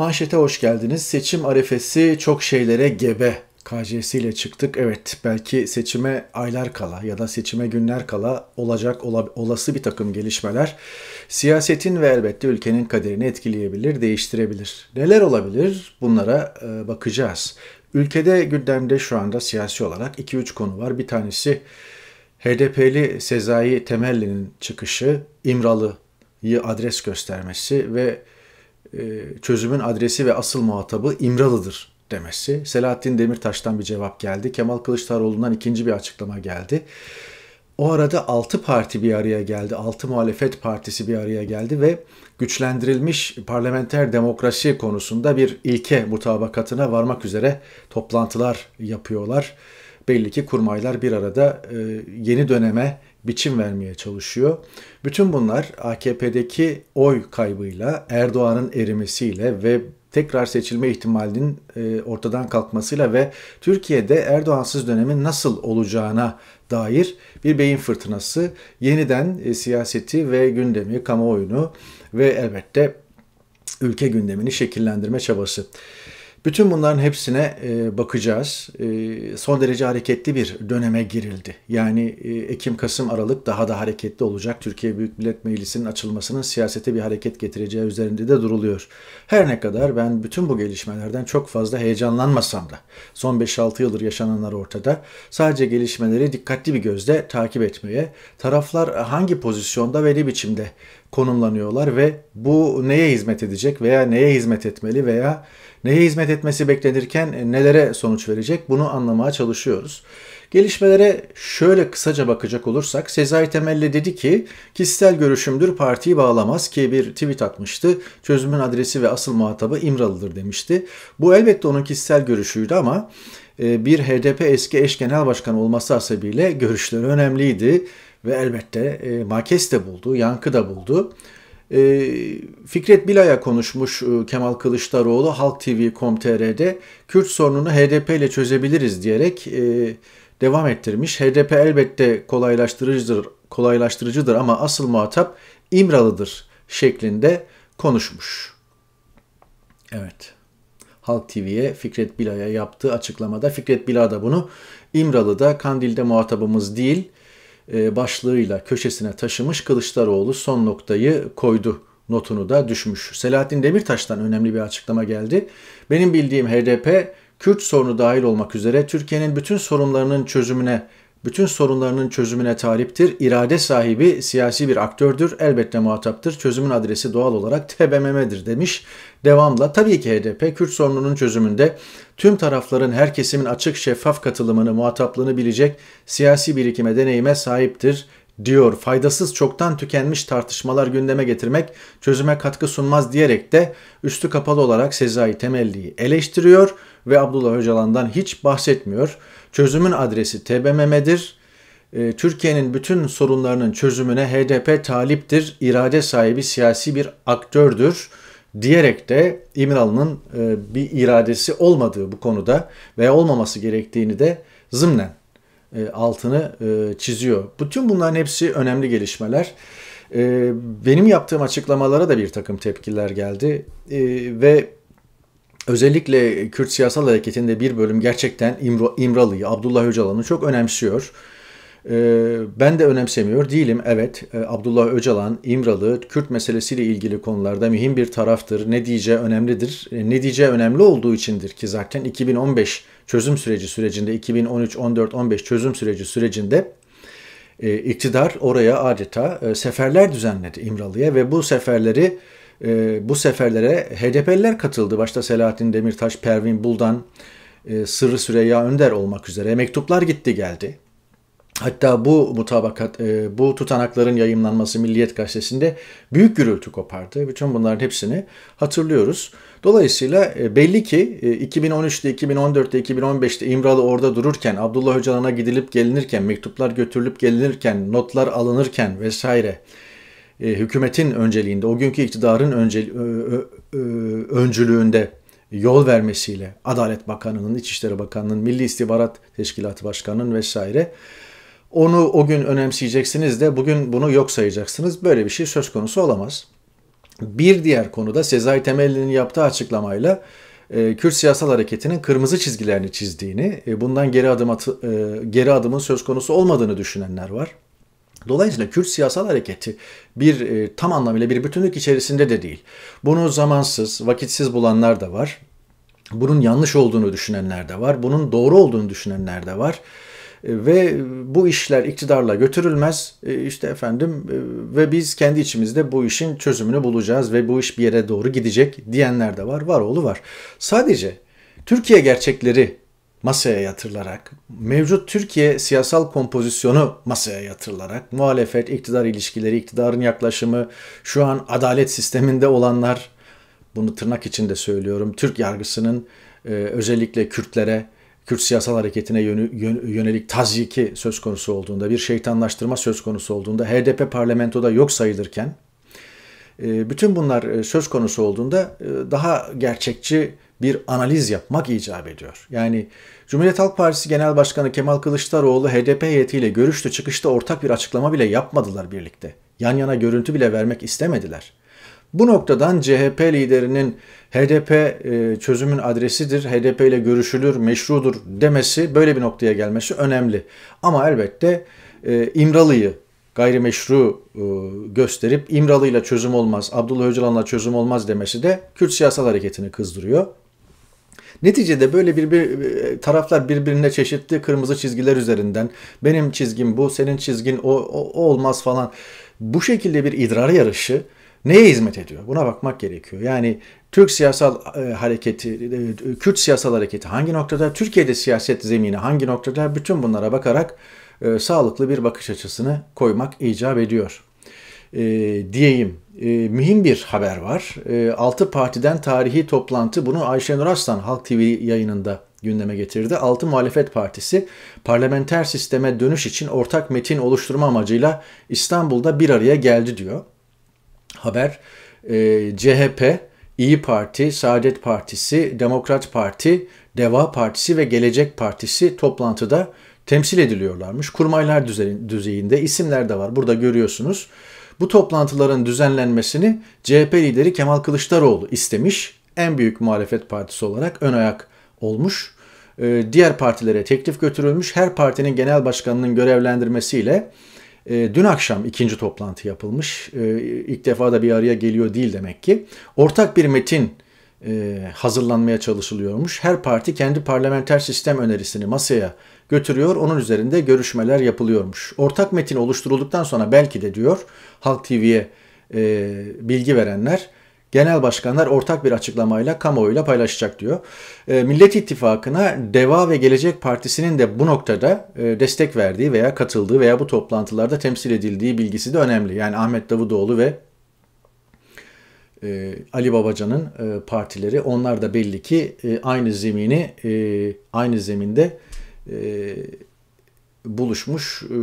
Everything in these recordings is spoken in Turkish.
Manşete hoş geldiniz. Seçim arefesi çok şeylere gebe. KCS ile çıktık. Evet belki seçime aylar kala ya da seçime günler kala olacak olası bir takım gelişmeler siyasetin ve elbette ülkenin kaderini etkileyebilir, değiştirebilir. Neler olabilir bunlara e, bakacağız. Ülkede gündemde şu anda siyasi olarak 2-3 konu var. Bir tanesi HDP'li Sezai Temelli'nin çıkışı, İmralı'yı adres göstermesi ve e, çözümün adresi ve asıl muhatabı İmralı'dır demesi. Selahattin Demirtaş'tan bir cevap geldi. Kemal Kılıçdaroğlu'ndan ikinci bir açıklama geldi. O arada 6 parti bir araya geldi. 6 muhalefet partisi bir araya geldi ve güçlendirilmiş parlamenter demokrasi konusunda bir ilke mutabakatına varmak üzere toplantılar yapıyorlar. Belli ki kurmaylar bir arada e, yeni döneme biçim vermeye çalışıyor. Bütün bunlar AKP'deki oy kaybıyla, Erdoğan'ın erimesiyle ve tekrar seçilme ihtimalinin e, ortadan kalkmasıyla ve Türkiye'de Erdoğansız dönemin nasıl olacağına dair bir beyin fırtınası yeniden e, siyaseti ve gündemi, kamuoyunu ve elbette ülke gündemini şekillendirme çabası. Bütün bunların hepsine e, bakacağız. E, son derece hareketli bir döneme girildi. Yani e, Ekim, Kasım, Aralık daha da hareketli olacak. Türkiye Büyük Millet Meclisi'nin açılmasının siyasete bir hareket getireceği üzerinde de duruluyor. Her ne kadar ben bütün bu gelişmelerden çok fazla heyecanlanmasam da son 5-6 yıldır yaşananlar ortada. Sadece gelişmeleri dikkatli bir gözle takip etmeye, taraflar hangi pozisyonda ve ne biçimde konumlanıyorlar ve bu neye hizmet edecek veya neye hizmet etmeli veya neye hizmet etmesi beklenirken e, nelere sonuç verecek bunu anlamaya çalışıyoruz. Gelişmelere şöyle kısaca bakacak olursak Sezai Temelli dedi ki kişisel görüşümdür partiyi bağlamaz ki bir tweet atmıştı. Çözümün adresi ve asıl muhatabı İmralı'dır demişti. Bu elbette onun kişisel görüşüydü ama e, bir HDP eski eş genel başkanı olması hasebiyle görüşleri önemliydi ve elbette e, makes de buldu, yankı da buldu. E, Fikret Bila'ya konuşmuş e, Kemal Kılıçdaroğlu Halk TV.com.tr'de Kürt sorununu HDP ile çözebiliriz diyerek e, devam ettirmiş. HDP elbette kolaylaştırıcıdır, kolaylaştırıcıdır ama asıl muhatap İmralı'dır şeklinde konuşmuş. Evet. Halk TV'ye Fikret Bila'ya yaptığı açıklamada Fikret Bila da bunu İmralı'da Kandil'de muhatabımız değil e, başlığıyla köşesine taşımış Kılıçdaroğlu son noktayı koydu notunu da düşmüş. Selahattin Demirtaş'tan önemli bir açıklama geldi. Benim bildiğim HDP Kürt sorunu dahil olmak üzere Türkiye'nin bütün sorunlarının çözümüne bütün sorunlarının çözümüne taliptir, irade sahibi siyasi bir aktördür, elbette muhataptır, çözümün adresi doğal olarak TBMM'dir demiş. Devamla tabii ki HDP Kürt sorununun çözümünde tüm tarafların her kesimin açık şeffaf katılımını, muhataplığını bilecek siyasi birikime, deneyime sahiptir diyor. Faydasız çoktan tükenmiş tartışmalar gündeme getirmek çözüme katkı sunmaz diyerek de üstü kapalı olarak Sezai Temelli'yi eleştiriyor ve Abdullah Öcalan'dan hiç bahsetmiyor. Çözümün adresi TBMM'dir. Ee, Türkiye'nin bütün sorunlarının çözümüne HDP taliptir, irade sahibi siyasi bir aktördür diyerek de İmralı'nın e, bir iradesi olmadığı bu konuda veya olmaması gerektiğini de zımnen e, altını e, çiziyor. Bütün bunların hepsi önemli gelişmeler. E, benim yaptığım açıklamalara da bir takım tepkiler geldi ve özellikle Kürt siyasal hareketinde bir bölüm gerçekten İmro, İmralı'yı, Abdullah Öcalan'ı çok önemsiyor. Ee, ben de önemsemiyor değilim. Evet ee, Abdullah Öcalan İmralı Kürt meselesiyle ilgili konularda mühim bir taraftır. Ne diyeceği önemlidir. E, ne diyeceği önemli olduğu içindir ki zaten 2015 çözüm süreci sürecinde 2013, 14, 15 çözüm süreci sürecinde e, iktidar oraya adeta e, seferler düzenledi İmralı'ya ve bu seferleri e, bu seferlere HDP'liler katıldı. Başta Selahattin Demirtaş, Pervin Buldan, e, Sırrı Süreyya Önder olmak üzere mektuplar gitti geldi. Hatta bu mutabakat, e, bu tutanakların yayınlanması Milliyet Gazetesi'nde büyük gürültü kopardı. Bütün bunların hepsini hatırlıyoruz. Dolayısıyla e, belli ki e, 2013'te, 2014'te, 2015'te İmralı orada dururken, Abdullah Öcalan'a gidilip gelinirken, mektuplar götürülüp gelinirken, notlar alınırken vesaire e, hükümetin önceliğinde, o günkü iktidarın öncülüğünde yol vermesiyle Adalet Bakanı'nın, İçişleri Bakanı'nın, Milli İstihbarat Teşkilatı Başkanı'nın vesaire onu o gün önemseyeceksiniz de bugün bunu yok sayacaksınız. Böyle bir şey söz konusu olamaz. Bir diğer konuda Sezai Temelli'nin yaptığı açıklamayla e, Kürt siyasal hareketinin kırmızı çizgilerini çizdiğini, e, bundan geri adım atı, e, geri adımın söz konusu olmadığını düşünenler var. Dolayısıyla Kürt siyasal hareketi bir e, tam anlamıyla bir bütünlük içerisinde de değil. Bunu zamansız, vakitsiz bulanlar da var. Bunun yanlış olduğunu düşünenler de var. Bunun doğru olduğunu düşünenler de var e, ve bu işler iktidarla götürülmez e, İşte efendim e, ve biz kendi içimizde bu işin çözümünü bulacağız ve bu iş bir yere doğru gidecek diyenler de var var oğlu var. Sadece Türkiye gerçekleri masaya yatırılarak, mevcut Türkiye siyasal kompozisyonu masaya yatırılarak, muhalefet, iktidar ilişkileri, iktidarın yaklaşımı, şu an adalet sisteminde olanlar, bunu tırnak içinde söylüyorum, Türk yargısının e, özellikle Kürtlere, Kürt siyasal hareketine yönelik tazyiki söz konusu olduğunda, bir şeytanlaştırma söz konusu olduğunda, HDP parlamentoda yok sayılırken, e, bütün bunlar e, söz konusu olduğunda e, daha gerçekçi bir analiz yapmak icap ediyor. Yani Cumhuriyet Halk Partisi Genel Başkanı Kemal Kılıçdaroğlu HDP heyetiyle görüştü çıkışta ortak bir açıklama bile yapmadılar birlikte. Yan yana görüntü bile vermek istemediler. Bu noktadan CHP liderinin HDP e, çözümün adresidir, HDP ile görüşülür, meşrudur demesi, böyle bir noktaya gelmesi önemli. Ama elbette e, İmralı'yı gayrimeşru e, gösterip İmralı'yla çözüm olmaz, Abdullah Öcalan'la çözüm olmaz demesi de Kürt siyasal hareketini kızdırıyor. Neticede böyle bir, bir e, taraflar birbirine çeşitli kırmızı çizgiler üzerinden benim çizgim bu, senin çizgin o, o, o olmaz falan. Bu şekilde bir idrar yarışı neye hizmet ediyor? Buna bakmak gerekiyor. Yani Türk siyasal e, hareketi, e, Kürt siyasal hareketi hangi noktada, Türkiye'de siyaset zemini hangi noktada bütün bunlara bakarak e, sağlıklı bir bakış açısını koymak icap ediyor e, diyeyim e, mühim bir haber var. E, altı partiden tarihi toplantı bunu Ayşenur Aslan Halk TV yayınında gündeme getirdi. Altı muhalefet partisi parlamenter sisteme dönüş için ortak metin oluşturma amacıyla İstanbul'da bir araya geldi diyor. Haber e, CHP, İyi Parti, Saadet Partisi, Demokrat Parti, Deva Partisi ve Gelecek Partisi toplantıda temsil ediliyorlarmış. Kurmaylar düzeyinde isimler de var. Burada görüyorsunuz bu toplantıların düzenlenmesini CHP lideri Kemal Kılıçdaroğlu istemiş. En büyük muhalefet partisi olarak ön ayak olmuş. Ee, diğer partilere teklif götürülmüş. Her partinin genel başkanının görevlendirmesiyle e, dün akşam ikinci toplantı yapılmış. E, ilk defa da bir araya geliyor değil demek ki. Ortak bir metin e, hazırlanmaya çalışılıyormuş. Her parti kendi parlamenter sistem önerisini masaya götürüyor. Onun üzerinde görüşmeler yapılıyormuş. Ortak metin oluşturulduktan sonra belki de diyor Halk TV'ye e, bilgi verenler genel başkanlar ortak bir açıklamayla kamuoyuyla paylaşacak diyor. E, Millet İttifakı'na DEVA ve Gelecek Partisi'nin de bu noktada e, destek verdiği veya katıldığı veya bu toplantılarda temsil edildiği bilgisi de önemli. Yani Ahmet Davutoğlu ve e, Ali Babacan'ın e, partileri onlar da belli ki e, aynı zemini e, aynı zeminde e, buluşmuş e,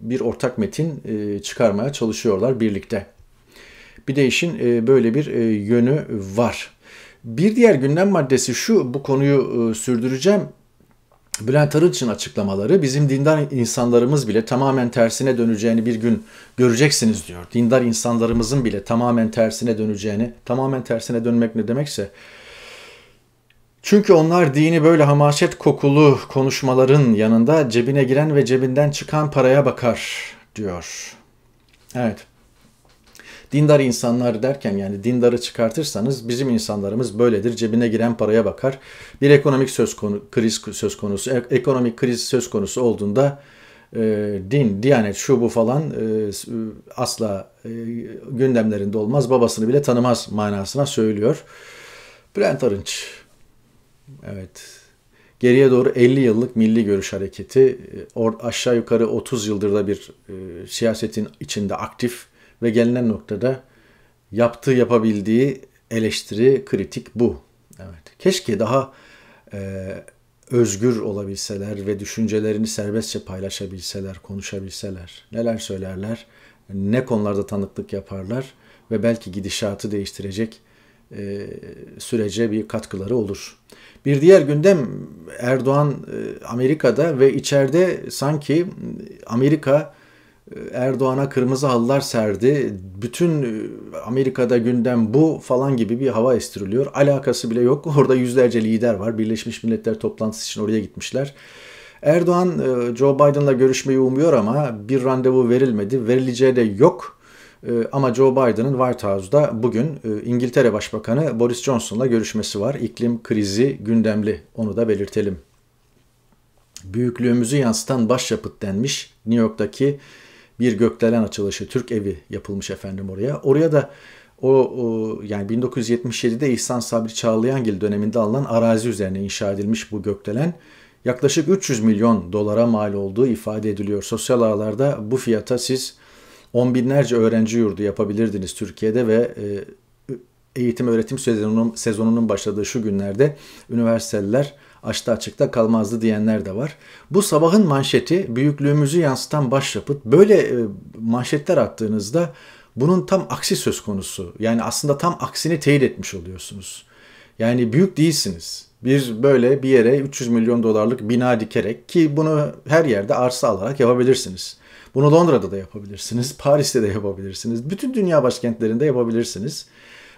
bir ortak metin e, çıkarmaya çalışıyorlar birlikte. Bir de işin böyle bir yönü var. Bir diğer gündem maddesi şu, bu konuyu sürdüreceğim. Bülent Arınç'ın açıklamaları bizim dindar insanlarımız bile tamamen tersine döneceğini bir gün göreceksiniz diyor. Dindar insanlarımızın bile tamamen tersine döneceğini, tamamen tersine dönmek ne demekse çünkü onlar dini böyle hamaset kokulu konuşmaların yanında cebine giren ve cebinden çıkan paraya bakar diyor. Evet. Dindar insanlar derken yani dindarı çıkartırsanız bizim insanlarımız böyledir. Cebine giren paraya bakar. Bir ekonomik söz konu, kriz söz konusu, ekonomik kriz söz konusu olduğunda e, din, diyanet, şu bu falan e, e asla e, gündemlerinde olmaz. Babasını bile tanımaz manasına söylüyor. Bülent Arınç Evet. Geriye doğru 50 yıllık milli görüş hareketi e, or, aşağı yukarı 30 yıldır da bir e, siyasetin içinde aktif ve gelinen noktada yaptığı yapabildiği eleştiri, kritik bu. Evet. Keşke daha e, özgür olabilseler ve düşüncelerini serbestçe paylaşabilseler, konuşabilseler. Neler söylerler, ne konularda tanıklık yaparlar ve belki gidişatı değiştirecek e, sürece bir katkıları olur. Bir diğer gündem Erdoğan e, Amerika'da ve içeride sanki Amerika e, Erdoğan'a kırmızı halılar serdi. Bütün e, Amerika'da gündem bu falan gibi bir hava estiriliyor. Alakası bile yok. Orada yüzlerce lider var. Birleşmiş Milletler toplantısı için oraya gitmişler. Erdoğan e, Joe Biden'la görüşmeyi umuyor ama bir randevu verilmedi. Verileceği de yok. Ee, ama Joe Biden'ın White House'da bugün e, İngiltere Başbakanı Boris Johnson'la görüşmesi var. İklim krizi gündemli, onu da belirtelim. Büyüklüğümüzü yansıtan başyapıt denmiş New York'taki bir gökdelen açılışı, Türk evi yapılmış efendim oraya. Oraya da o, o yani 1977'de İhsan Sabri Çağlayangil döneminde alınan arazi üzerine inşa edilmiş bu gökdelen yaklaşık 300 milyon dolara mal olduğu ifade ediliyor. Sosyal ağlarda bu fiyata siz on binlerce öğrenci yurdu yapabilirdiniz Türkiye'de ve e, eğitim öğretim sezonunun, sezonunun başladığı şu günlerde üniversiteler açta açıkta kalmazdı diyenler de var. Bu sabahın manşeti büyüklüğümüzü yansıtan başyapıt. Böyle e, manşetler attığınızda bunun tam aksi söz konusu. Yani aslında tam aksini teyit etmiş oluyorsunuz. Yani büyük değilsiniz. Bir böyle bir yere 300 milyon dolarlık bina dikerek ki bunu her yerde arsa alarak yapabilirsiniz. Bunu Londra'da da yapabilirsiniz, Paris'te de yapabilirsiniz, bütün dünya başkentlerinde yapabilirsiniz.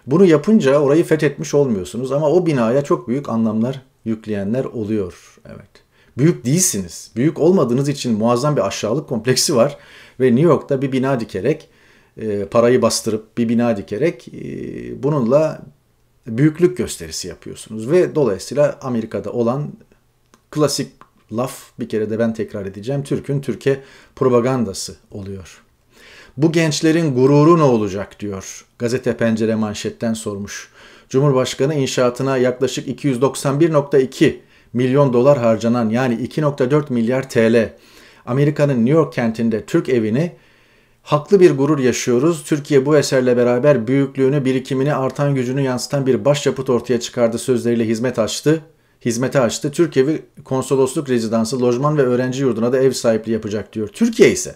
Bunu yapınca orayı fethetmiş olmuyorsunuz ama o binaya çok büyük anlamlar yükleyenler oluyor. Evet. Büyük değilsiniz. Büyük olmadığınız için muazzam bir aşağılık kompleksi var ve New York'ta bir bina dikerek e, parayı bastırıp bir bina dikerek e, bununla büyüklük gösterisi yapıyorsunuz ve dolayısıyla Amerika'da olan klasik laf bir kere de ben tekrar edeceğim. Türk'ün Türkiye propagandası oluyor. Bu gençlerin gururu ne olacak diyor. Gazete Pencere manşetten sormuş. Cumhurbaşkanı inşaatına yaklaşık 291.2 milyon dolar harcanan yani 2.4 milyar TL Amerika'nın New York kentinde Türk evini Haklı bir gurur yaşıyoruz. Türkiye bu eserle beraber büyüklüğünü, birikimini, artan gücünü yansıtan bir başyapıt ortaya çıkardı sözleriyle hizmet açtı hizmete açtı. Türkiye'vi konsolosluk rezidansı, lojman ve öğrenci yurduna da ev sahipliği yapacak diyor. Türkiye ise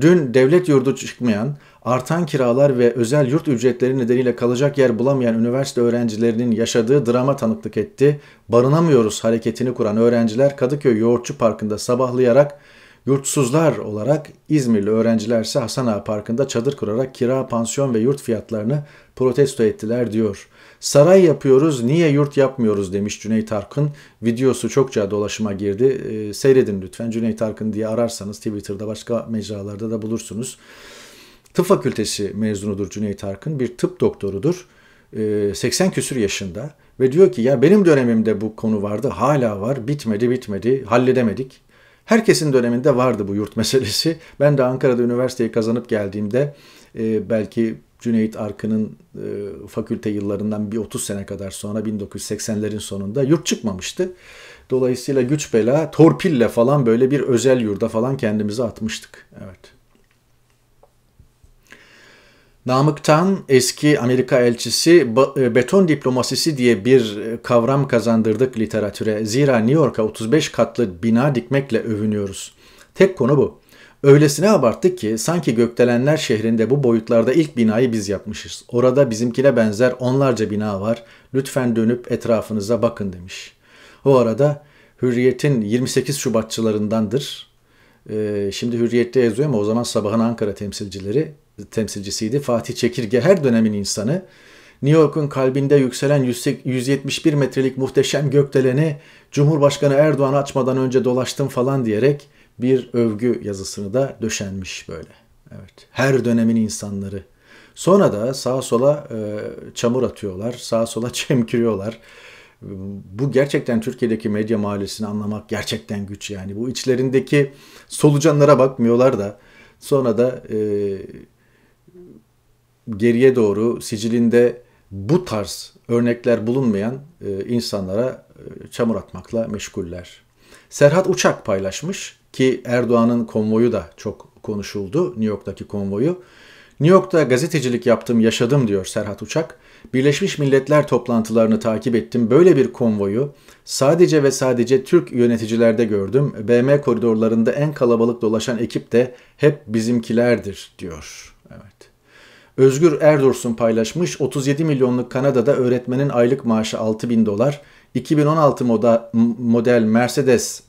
dün devlet yurdu çıkmayan, artan kiralar ve özel yurt ücretleri nedeniyle kalacak yer bulamayan üniversite öğrencilerinin yaşadığı drama tanıklık etti. Barınamıyoruz hareketini kuran öğrenciler Kadıköy Yoğurtçu Parkı'nda sabahlayarak Yurtsuzlar olarak İzmirli öğrencilerse Hasan Ağa Parkı'nda çadır kurarak kira, pansiyon ve yurt fiyatlarını protesto ettiler diyor. Saray yapıyoruz, niye yurt yapmıyoruz demiş Cüneyt Arkın. Videosu çokça dolaşıma girdi. E, seyredin lütfen. Cüneyt Arkın diye ararsanız Twitter'da başka mecralarda da bulursunuz. Tıp fakültesi mezunudur Cüneyt Arkın. Bir tıp doktorudur. E, ee, 80 küsür yaşında ve diyor ki ya benim dönemimde bu konu vardı hala var bitmedi bitmedi halledemedik. Herkesin döneminde vardı bu yurt meselesi. Ben de Ankara'da üniversiteyi kazanıp geldiğimde e, belki Cüneyt Arkın'ın e, fakülte yıllarından bir 30 sene kadar sonra 1980'lerin sonunda yurt çıkmamıştı. Dolayısıyla güç bela torpille falan böyle bir özel yurda falan kendimizi atmıştık. Evet. Namıktan eski Amerika elçisi e, beton diplomasisi diye bir e, kavram kazandırdık literatüre. Zira New York'a 35 katlı bina dikmekle övünüyoruz. Tek konu bu. Öylesine abarttık ki sanki gökdelenler şehrinde bu boyutlarda ilk binayı biz yapmışız. Orada bizimkine benzer onlarca bina var. Lütfen dönüp etrafınıza bakın demiş. O arada Hürriyet'in 28 Şubatçılarındandır. Ee, şimdi Hürriyet'te yazıyor ama o zaman sabahın Ankara temsilcileri temsilcisiydi. Fatih Çekirge her dönemin insanı. New York'un kalbinde yükselen 171 metrelik muhteşem gökdeleni Cumhurbaşkanı Erdoğan açmadan önce dolaştım falan diyerek bir övgü yazısını da döşenmiş böyle. Evet. Her dönemin insanları. Sonra da sağa sola e, çamur atıyorlar, sağa sola çemkiriyorlar. Bu gerçekten Türkiye'deki medya mahallesini anlamak gerçekten güç yani. Bu içlerindeki solucanlara bakmıyorlar da sonra da e, geriye doğru sicilinde bu tarz örnekler bulunmayan e, insanlara e, çamur atmakla meşguller. Serhat Uçak paylaşmış ki Erdoğan'ın konvoyu da çok konuşuldu. New York'taki konvoyu. New York'ta gazetecilik yaptım, yaşadım diyor Serhat Uçak. Birleşmiş Milletler toplantılarını takip ettim. Böyle bir konvoyu sadece ve sadece Türk yöneticilerde gördüm. BM koridorlarında en kalabalık dolaşan ekip de hep bizimkilerdir diyor. Evet. Özgür Erdursun paylaşmış 37 milyonluk Kanada'da öğretmenin aylık maaşı 6 bin dolar, 2016 moda, model Mercedes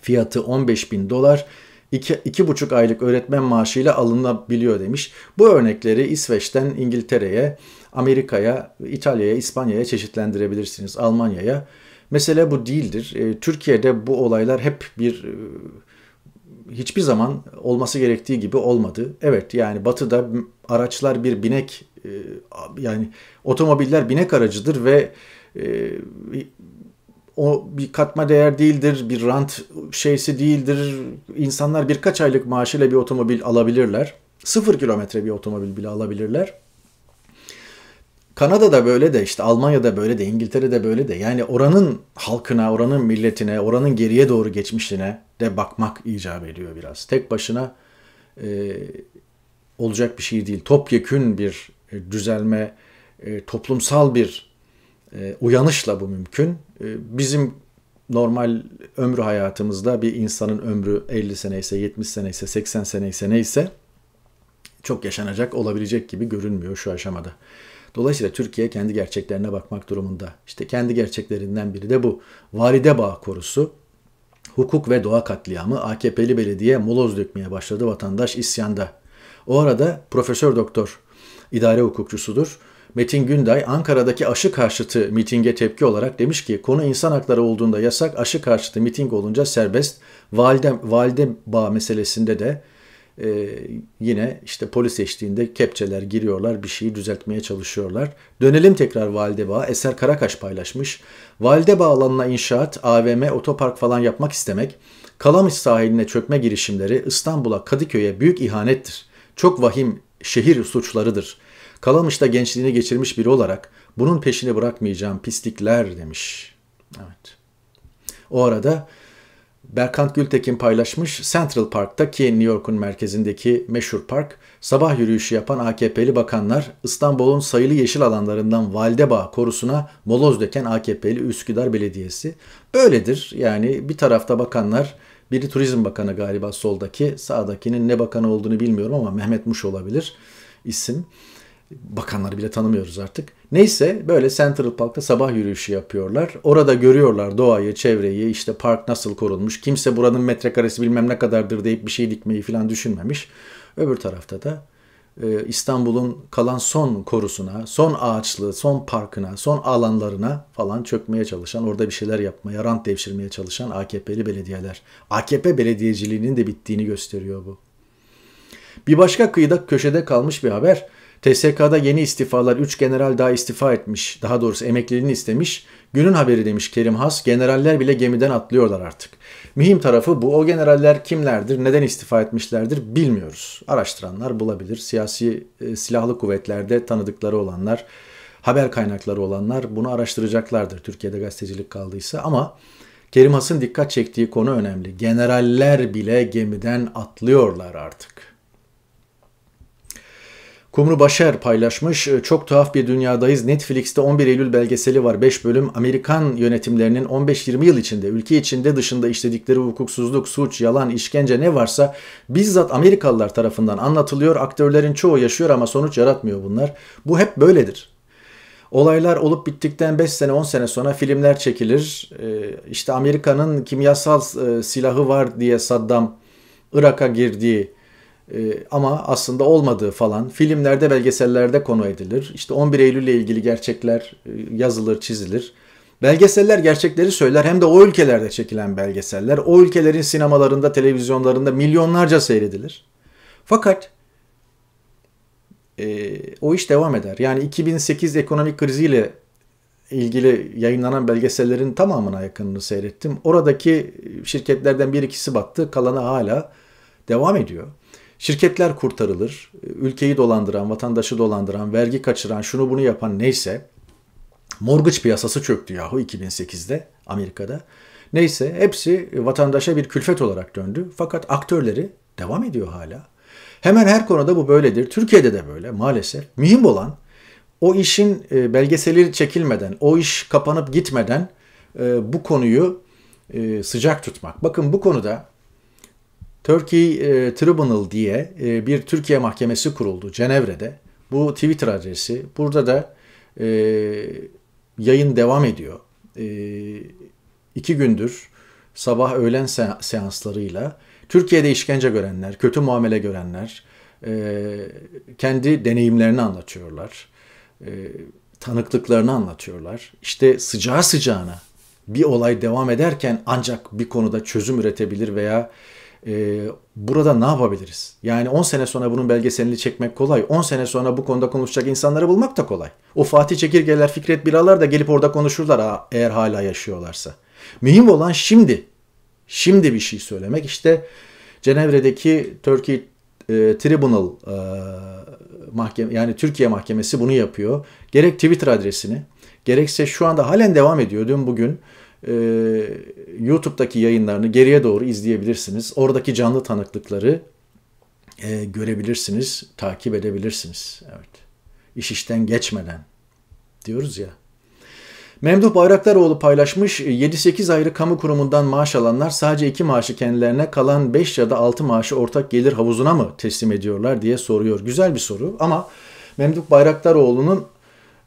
fiyatı 15 bin dolar. 2,5 aylık öğretmen maaşıyla alınabiliyor demiş. Bu örnekleri İsveç'ten İngiltere'ye, Amerika'ya, İtalya'ya, İspanya'ya çeşitlendirebilirsiniz, Almanya'ya. Mesele bu değildir. E, Türkiye'de bu olaylar hep bir e, hiçbir zaman olması gerektiği gibi olmadı. Evet yani batıda araçlar bir binek e, yani otomobiller binek aracıdır ve e, o bir katma değer değildir, bir rant şeysi değildir. İnsanlar birkaç aylık maaşıyla bir otomobil alabilirler. Sıfır kilometre bir otomobil bile alabilirler. Kanada'da böyle de işte Almanya'da böyle de İngiltere'de böyle de yani oranın halkına, oranın milletine, oranın geriye doğru geçmişine de bakmak icap ediyor biraz. Tek başına e, olacak bir şey değil. Topyekün bir e, düzelme, e, toplumsal bir e, uyanışla bu mümkün. E, bizim normal ömrü hayatımızda bir insanın ömrü 50 sene ise 70 sene ise 80 sene ise neyse çok yaşanacak olabilecek gibi görünmüyor şu aşamada. Dolayısıyla Türkiye kendi gerçeklerine bakmak durumunda. İşte kendi gerçeklerinden biri de bu. Valide Bağ Korusu hukuk ve doğa katliamı AKP'li belediye moloz dökmeye başladı vatandaş isyanda. O arada Profesör Doktor idare hukukçusudur. Metin Günday Ankara'daki aşı karşıtı mitinge tepki olarak demiş ki konu insan hakları olduğunda yasak aşı karşıtı miting olunca serbest. Valide, valide bağ meselesinde de e, yine işte polis eşliğinde kepçeler giriyorlar, bir şeyi düzeltmeye çalışıyorlar. Dönelim tekrar Validebağ'a. Eser Karakaş paylaşmış. Validebağ alanına inşaat, AVM, otopark falan yapmak istemek, Kalamış sahiline çökme girişimleri İstanbul'a, Kadıköy'e büyük ihanettir. Çok vahim şehir suçlarıdır. Kalamış'ta gençliğini geçirmiş biri olarak bunun peşini bırakmayacağım pislikler demiş. Evet. O arada Berkant Gültekin paylaşmış Central Park'taki New York'un merkezindeki meşhur park sabah yürüyüşü yapan AKP'li bakanlar İstanbul'un sayılı yeşil alanlarından Valdebağ korusuna moloz döken AKP'li Üsküdar Belediyesi. Böyledir yani bir tarafta bakanlar biri Turizm Bakanı galiba soldaki sağdakinin ne bakanı olduğunu bilmiyorum ama Mehmet Muş olabilir isim bakanları bile tanımıyoruz artık. Neyse böyle Central Park'ta sabah yürüyüşü yapıyorlar. Orada görüyorlar doğayı, çevreyi, işte park nasıl korunmuş. Kimse buranın metrekaresi bilmem ne kadardır deyip bir şey dikmeyi falan düşünmemiş. Öbür tarafta da e, İstanbul'un kalan son korusuna, son ağaçlı, son parkına, son alanlarına falan çökmeye çalışan, orada bir şeyler yapmaya, rant devşirmeye çalışan AKP'li belediyeler. AKP belediyeciliğinin de bittiğini gösteriyor bu. Bir başka kıyıda köşede kalmış bir haber TSK'da yeni istifalar 3 general daha istifa etmiş. Daha doğrusu emekliliğini istemiş. Günün haberi demiş Kerim Has. Generaller bile gemiden atlıyorlar artık. Mühim tarafı bu. O generaller kimlerdir, neden istifa etmişlerdir bilmiyoruz. Araştıranlar bulabilir. Siyasi e, silahlı kuvvetlerde tanıdıkları olanlar, haber kaynakları olanlar bunu araştıracaklardır. Türkiye'de gazetecilik kaldıysa ama Kerim Has'ın dikkat çektiği konu önemli. Generaller bile gemiden atlıyorlar artık. Kumru Başer paylaşmış. Ee, çok tuhaf bir dünyadayız. Netflix'te 11 Eylül belgeseli var. 5 bölüm. Amerikan yönetimlerinin 15-20 yıl içinde, ülke içinde dışında işledikleri hukuksuzluk, suç, yalan, işkence ne varsa bizzat Amerikalılar tarafından anlatılıyor. Aktörlerin çoğu yaşıyor ama sonuç yaratmıyor bunlar. Bu hep böyledir. Olaylar olup bittikten 5 sene 10 sene sonra filmler çekilir. Ee, işte Amerika'nın kimyasal e, silahı var diye Saddam Irak'a girdiği ee, ama aslında olmadığı falan filmlerde belgesellerde konu edilir. İşte 11 Eylül ile ilgili gerçekler e, yazılır, çizilir. Belgeseller gerçekleri söyler hem de o ülkelerde çekilen belgeseller o ülkelerin sinemalarında, televizyonlarında milyonlarca seyredilir. Fakat e, o iş devam eder. Yani 2008 ekonomik kriziyle ilgili yayınlanan belgesellerin tamamına yakınını seyrettim. Oradaki şirketlerden bir ikisi battı, kalanı hala devam ediyor. Şirketler kurtarılır. Ülkeyi dolandıran, vatandaşı dolandıran, vergi kaçıran, şunu bunu yapan neyse morgıç piyasası çöktü yahu 2008'de Amerika'da. Neyse hepsi vatandaşa bir külfet olarak döndü. Fakat aktörleri devam ediyor hala. Hemen her konuda bu böyledir. Türkiye'de de böyle maalesef. Mühim olan o işin e, belgeseli çekilmeden, o iş kapanıp gitmeden e, bu konuyu e, sıcak tutmak. Bakın bu konuda Turkey e, Tribunal diye e, bir Türkiye mahkemesi kuruldu Cenevre'de. Bu Twitter adresi. Burada da e, yayın devam ediyor. E, iki gündür sabah öğlen seanslarıyla Türkiye'de işkence görenler, kötü muamele görenler e, kendi deneyimlerini anlatıyorlar. E, tanıklıklarını anlatıyorlar. İşte sıcağı sıcağına bir olay devam ederken ancak bir konuda çözüm üretebilir veya e, burada ne yapabiliriz? Yani 10 sene sonra bunun belgeselini çekmek kolay. 10 sene sonra bu konuda konuşacak insanları bulmak da kolay. O Fatih Çekirgeler, Fikret Biralar da gelip orada konuşurlar eğer hala yaşıyorlarsa. Mühim olan şimdi. Şimdi bir şey söylemek. İşte Cenevre'deki Turkey e, Tribunal e, mahkeme yani Türkiye Mahkemesi bunu yapıyor. Gerek Twitter adresini gerekse şu anda halen devam ediyor dün bugün e, YouTube'daki yayınlarını geriye doğru izleyebilirsiniz. Oradaki canlı tanıklıkları e, görebilirsiniz, takip edebilirsiniz. Evet. İş işten geçmeden diyoruz ya. Memduh Bayraktaroğlu paylaşmış 7-8 ayrı kamu kurumundan maaş alanlar sadece 2 maaşı kendilerine kalan 5 ya da 6 maaşı ortak gelir havuzuna mı teslim ediyorlar diye soruyor. Güzel bir soru ama Memduh Bayraktaroğlu'nun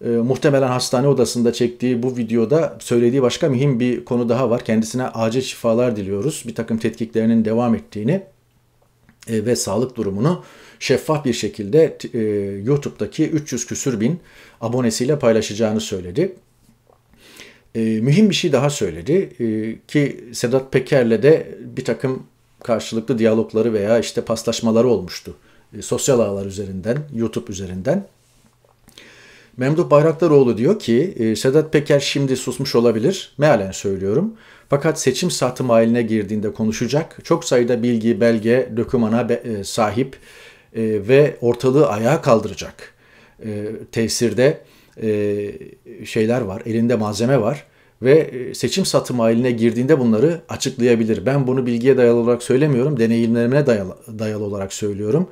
e, muhtemelen hastane odasında çektiği bu videoda söylediği başka mühim bir konu daha var. Kendisine acil şifalar diliyoruz. Bir takım tetkiklerinin devam ettiğini e, ve sağlık durumunu şeffaf bir şekilde e, YouTube'daki 300 küsür bin abonesiyle paylaşacağını söyledi. E, mühim bir şey daha söyledi e, ki Sedat Peker'le de bir takım karşılıklı diyalogları veya işte paslaşmaları olmuştu. E, sosyal ağlar üzerinden, YouTube üzerinden. Memduh Bayraktaroğlu diyor ki e, Sedat Peker şimdi susmuş olabilir. Mealen söylüyorum. Fakat seçim sahtı mahiline girdiğinde konuşacak. Çok sayıda bilgi, belge, dökümana e, sahip e, ve ortalığı ayağa kaldıracak e, tesirde şeyler var. Elinde malzeme var ve seçim satım haline girdiğinde bunları açıklayabilir. Ben bunu bilgiye dayalı olarak söylemiyorum, deneyimlerime dayalı, dayalı olarak söylüyorum.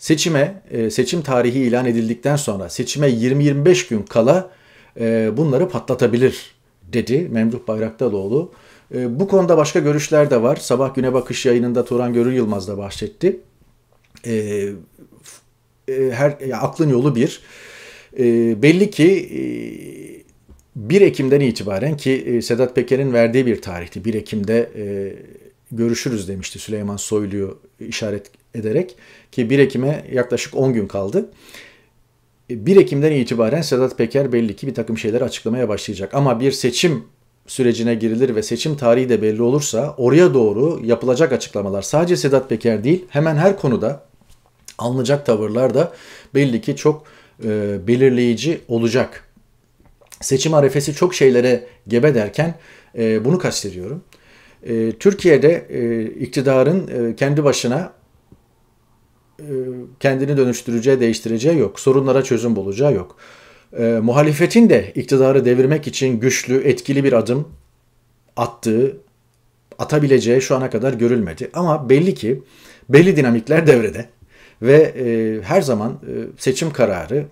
Seçime, e, seçim tarihi ilan edildikten sonra seçime 20-25 gün kala e, bunları patlatabilir dedi Memduh Bayraktaroğlu. E, bu konuda başka görüşler de var. Sabah Güne Bakış yayınında Turan Görür Yılmaz da bahsetti. Her, ya aklın yolu bir. Belli ki 1 Ekim'den itibaren ki Sedat Peker'in verdiği bir tarihti. 1 Ekim'de görüşürüz demişti Süleyman Soylu'yu işaret ederek ki 1 Ekim'e yaklaşık 10 gün kaldı. 1 e, Ekim'den itibaren Sedat Peker belli ki bir takım şeyler açıklamaya başlayacak. Ama bir seçim sürecine girilir ve seçim tarihi de belli olursa oraya doğru yapılacak açıklamalar sadece Sedat Peker değil hemen her konuda alınacak tavırlar da belli ki çok e, belirleyici olacak. Seçim arefesi çok şeylere gebe derken e, bunu kastediyorum. E, Türkiye'de e, iktidarın e, kendi başına kendini dönüştüreceği, değiştireceği yok. Sorunlara çözüm bulacağı yok. E, muhalefetin de iktidarı devirmek için güçlü, etkili bir adım attığı, atabileceği şu ana kadar görülmedi. Ama belli ki belli dinamikler devrede ve e, her zaman e, seçim kararı,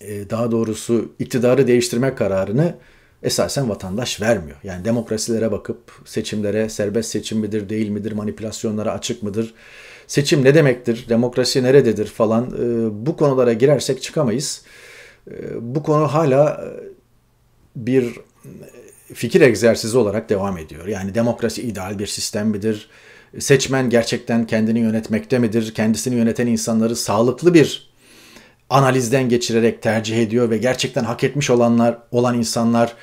e, daha doğrusu iktidarı değiştirmek kararını esasen vatandaş vermiyor. Yani demokrasilere bakıp seçimlere serbest seçim midir, değil midir, manipülasyonlara açık mıdır, seçim ne demektir, demokrasi nerededir falan e, bu konulara girersek çıkamayız. E, bu konu hala e, bir fikir egzersizi olarak devam ediyor. Yani demokrasi ideal bir sistem midir? Seçmen gerçekten kendini yönetmekte midir? Kendisini yöneten insanları sağlıklı bir analizden geçirerek tercih ediyor ve gerçekten hak etmiş olanlar olan insanlar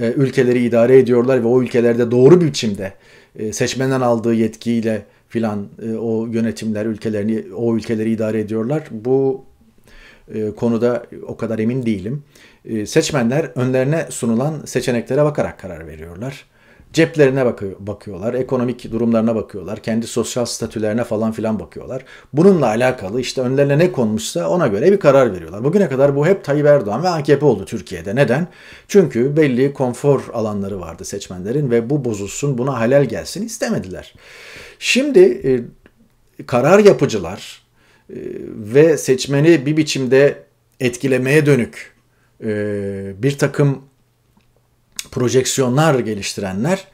ülkeleri idare ediyorlar ve o ülkelerde doğru bir biçimde seçmenden aldığı yetkiyle filan e, o yönetimler ülkelerini o ülkeleri idare ediyorlar. Bu e, konuda o kadar emin değilim. E, seçmenler önlerine sunulan seçeneklere bakarak karar veriyorlar. Ceplerine bakıyor, bakıyorlar, ekonomik durumlarına bakıyorlar, kendi sosyal statülerine falan filan bakıyorlar. Bununla alakalı işte önlerine ne konmuşsa ona göre bir karar veriyorlar. Bugüne kadar bu hep Tayyip Erdoğan ve AKP oldu Türkiye'de. Neden? Çünkü belli konfor alanları vardı seçmenlerin ve bu bozulsun, buna halel gelsin istemediler. Şimdi e, karar yapıcılar e, ve seçmeni bir biçimde etkilemeye dönük e, bir takım projeksiyonlar geliştirenler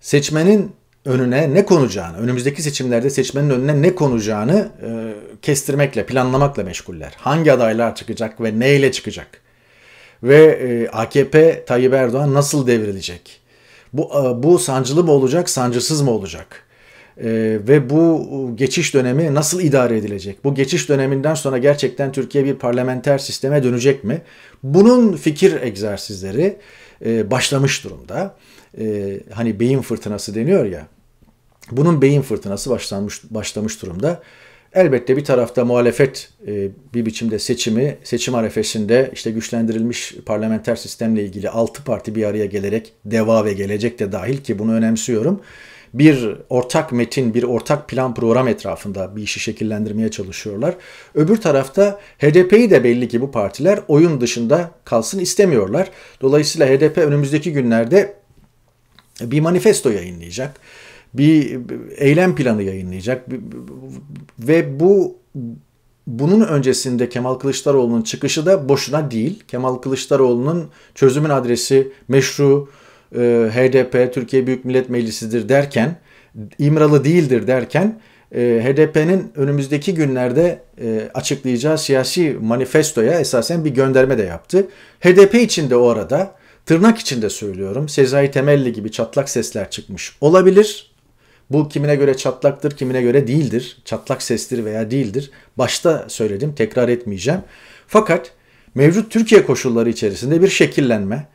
seçmenin önüne ne konacağını, önümüzdeki seçimlerde seçmenin önüne ne konacağını e, kestirmekle, planlamakla meşguller. Hangi adaylar çıkacak ve neyle çıkacak? Ve e, AKP Tayyip Erdoğan nasıl devrilecek? Bu e, bu sancılı mı olacak, sancısız mı olacak? E, ve bu e, geçiş dönemi nasıl idare edilecek? Bu geçiş döneminden sonra gerçekten Türkiye bir parlamenter sisteme dönecek mi? Bunun fikir egzersizleri e, başlamış durumda. E, hani beyin fırtınası deniyor ya. Bunun beyin fırtınası başlanmış başlamış durumda. Elbette bir tarafta muhalefet e, bir biçimde seçimi, seçim arefesinde işte güçlendirilmiş parlamenter sistemle ilgili altı parti bir araya gelerek deva ve gelecek de dahil ki bunu önemsiyorum bir ortak metin, bir ortak plan program etrafında bir işi şekillendirmeye çalışıyorlar. Öbür tarafta HDP'yi de belli ki bu partiler oyun dışında kalsın istemiyorlar. Dolayısıyla HDP önümüzdeki günlerde bir manifesto yayınlayacak, bir eylem planı yayınlayacak ve bu bunun öncesinde Kemal Kılıçdaroğlu'nun çıkışı da boşuna değil. Kemal Kılıçdaroğlu'nun çözümün adresi meşru, e, HDP Türkiye Büyük Millet Meclisi'dir derken İmralı değildir derken e, HDP'nin önümüzdeki günlerde e, açıklayacağı siyasi manifestoya esasen bir gönderme de yaptı. HDP için de o arada tırnak içinde söylüyorum Sezai Temelli gibi çatlak sesler çıkmış olabilir. Bu kimine göre çatlaktır, kimine göre değildir. Çatlak sestir veya değildir. Başta söyledim, tekrar etmeyeceğim. Fakat mevcut Türkiye koşulları içerisinde bir şekillenme,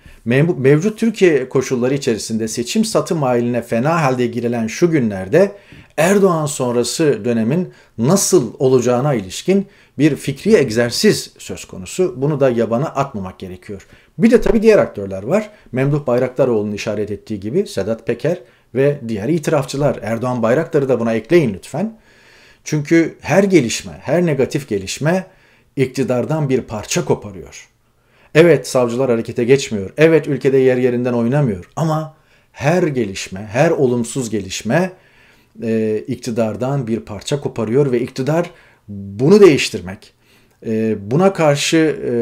mevcut Türkiye koşulları içerisinde seçim satım haline fena halde girilen şu günlerde Erdoğan sonrası dönemin nasıl olacağına ilişkin bir fikri egzersiz söz konusu. Bunu da yabana atmamak gerekiyor. Bir de tabii diğer aktörler var. Memduh Bayraktaroğlu'nun işaret ettiği gibi Sedat Peker ve diğer itirafçılar. Erdoğan Bayraktar'ı da buna ekleyin lütfen. Çünkü her gelişme, her negatif gelişme iktidardan bir parça koparıyor. Evet savcılar harekete geçmiyor. Evet ülkede yer yerinden oynamıyor. Ama her gelişme, her olumsuz gelişme e, iktidardan bir parça koparıyor ve iktidar bunu değiştirmek, e, buna karşı e,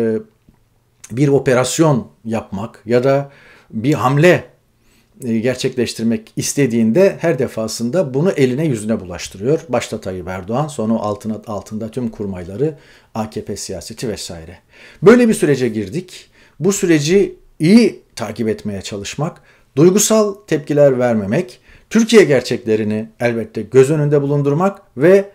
bir operasyon yapmak ya da bir hamle e, gerçekleştirmek istediğinde her defasında bunu eline yüzüne bulaştırıyor. Başta Tayyip Erdoğan, sonra altına, altında tüm kurmayları, AKP siyaseti vesaire. Böyle bir sürece girdik. Bu süreci iyi takip etmeye çalışmak, duygusal tepkiler vermemek, Türkiye gerçeklerini elbette göz önünde bulundurmak ve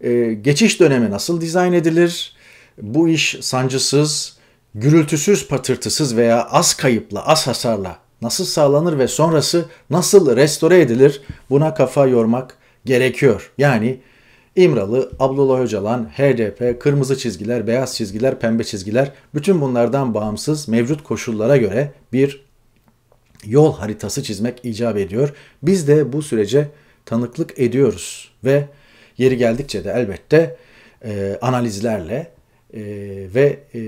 e, geçiş dönemi nasıl dizayn edilir, bu iş sancısız, gürültüsüz, patırtısız veya az kayıpla, az hasarla nasıl sağlanır ve sonrası nasıl restore edilir buna kafa yormak gerekiyor. Yani İmralı, Abdullah Öcalan, HDP, kırmızı çizgiler, beyaz çizgiler, pembe çizgiler bütün bunlardan bağımsız mevcut koşullara göre bir yol haritası çizmek icap ediyor. Biz de bu sürece tanıklık ediyoruz ve yeri geldikçe de elbette e, analizlerle e, ve e,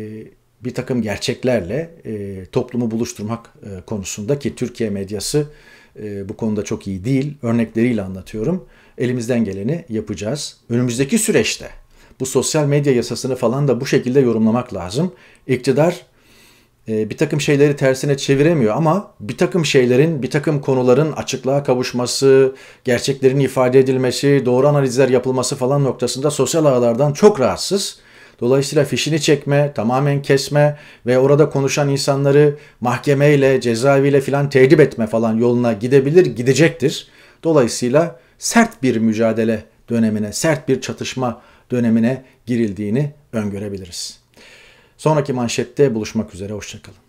bir takım gerçeklerle e, toplumu buluşturmak e, konusunda ki Türkiye medyası e, bu konuda çok iyi değil. Örnekleriyle anlatıyorum. Elimizden geleni yapacağız. Önümüzdeki süreçte bu sosyal medya yasasını falan da bu şekilde yorumlamak lazım. İktidar e, bir takım şeyleri tersine çeviremiyor ama bir takım şeylerin, bir takım konuların açıklığa kavuşması, gerçeklerin ifade edilmesi, doğru analizler yapılması falan noktasında sosyal ağlardan çok rahatsız Dolayısıyla fişini çekme, tamamen kesme ve orada konuşan insanları mahkemeyle, cezaeviyle filan tehdit etme falan yoluna gidebilir, gidecektir. Dolayısıyla sert bir mücadele dönemine, sert bir çatışma dönemine girildiğini öngörebiliriz. Sonraki manşette buluşmak üzere, hoşçakalın.